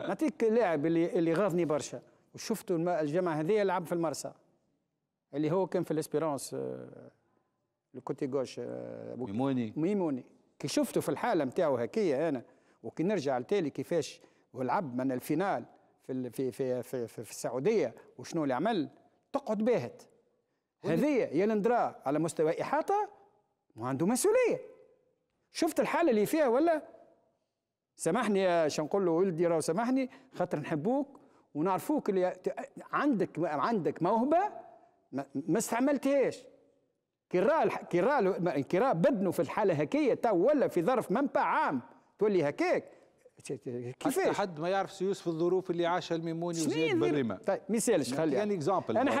نعطيك لاعب اللي اللي غاضني برشا وشفته الجمعه هذه يلعب في المرسى اللي هو كان في الاسبيرونس الكوتي آه، جوش آه، ميموني ميموني كي شفته في الحاله نتاعو هكية انا وكي نرجع لتالي كيفاش ولعب من الفينال في في في في, في, في السعوديه وشنو اللي عمل تقعد باهت هذه يا لندرا على مستوى احاطه وعنده مسؤوليه شفت الحاله اللي فيها ولا سامحني يا شنقول له ولدي راه سامحني خاطر نحبوك ونعرفوك اللي عندك عندك موهبه ما استعملتهاش كي راه كي راه بدنه في الحاله هكية تو ولا في ظرف منبع عام تولي هكاك كيفاش حتى حد ما يعرف سيوس الظروف اللي عاشها الميموني وزياد بالرمه طيب ما يسالش خلي يعني اكزامبل انا